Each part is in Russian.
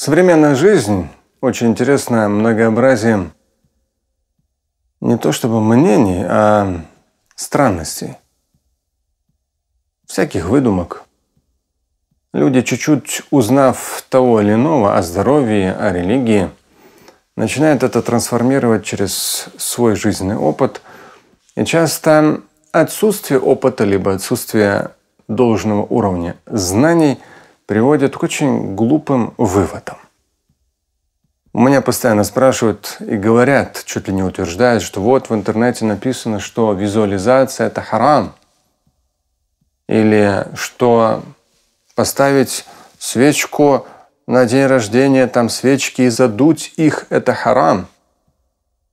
Современная жизнь очень интересна многообразием не то чтобы мнений, а странностей, всяких выдумок. Люди, чуть-чуть узнав того или иного о здоровье, о религии, начинают это трансформировать через свой жизненный опыт. И часто отсутствие опыта, либо отсутствие должного уровня знаний – приводит к очень глупым выводам. У меня постоянно спрашивают и говорят, чуть ли не утверждают, что вот в интернете написано, что визуализация – это харам. Или что поставить свечку на день рождения, там свечки и задуть их – это харам.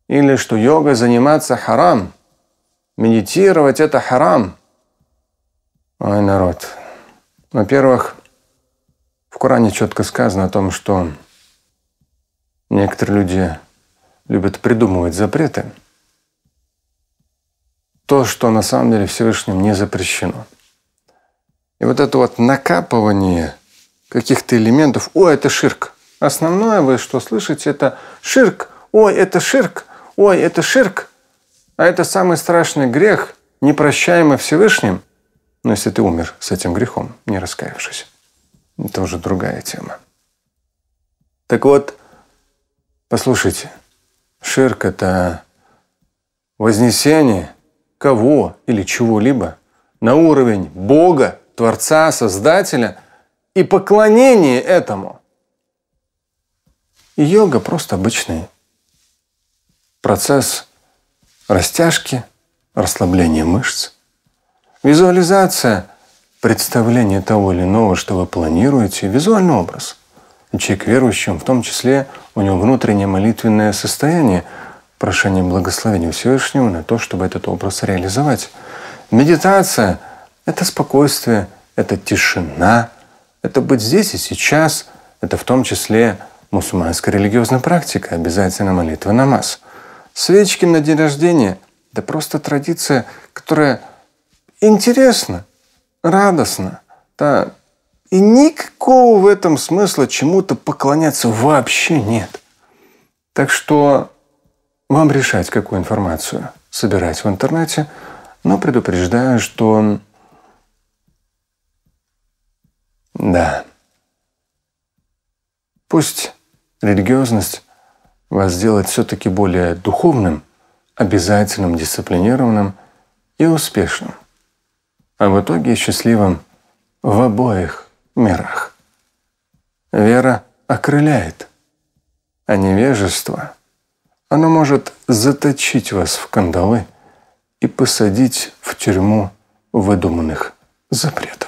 Или что йога заниматься харам, медитировать – это харам. Ой, народ. Во-первых, в Коране четко сказано о том, что некоторые люди любят придумывать запреты, то, что на самом деле Всевышним не запрещено. И вот это вот накапывание каких-то элементов, о, это ширк. Основное вы что слышите, это ширк, ой, это ширк, ой, это ширк. А это самый страшный грех, непрощаемый Всевышним, ну, если ты умер с этим грехом, не раскаявшись. Это уже другая тема. Так вот, послушайте, Ширк – это вознесение кого или чего-либо на уровень Бога, Творца, Создателя и поклонение этому. И йога – просто обычный процесс растяжки, расслабления мышц. Визуализация – представление того или иного, что вы планируете, визуальный образ. Человек верующим, в том числе у него внутреннее молитвенное состояние, прошение благословения Всевышнего на то, чтобы этот образ реализовать. Медитация – это спокойствие, это тишина, это быть здесь и сейчас, это в том числе мусульманская религиозная практика, обязательно молитва намаз. Свечки на день рождения – это просто традиция, которая интересна, радостно. Да. И никакого в этом смысла чему-то поклоняться вообще нет. Так что вам решать, какую информацию собирать в интернете, но предупреждаю, что да, пусть религиозность вас сделает все-таки более духовным, обязательным, дисциплинированным и успешным – а в итоге счастливым в обоих мирах. Вера окрыляет, а невежество, оно может заточить вас в кандалы и посадить в тюрьму выдуманных запретов.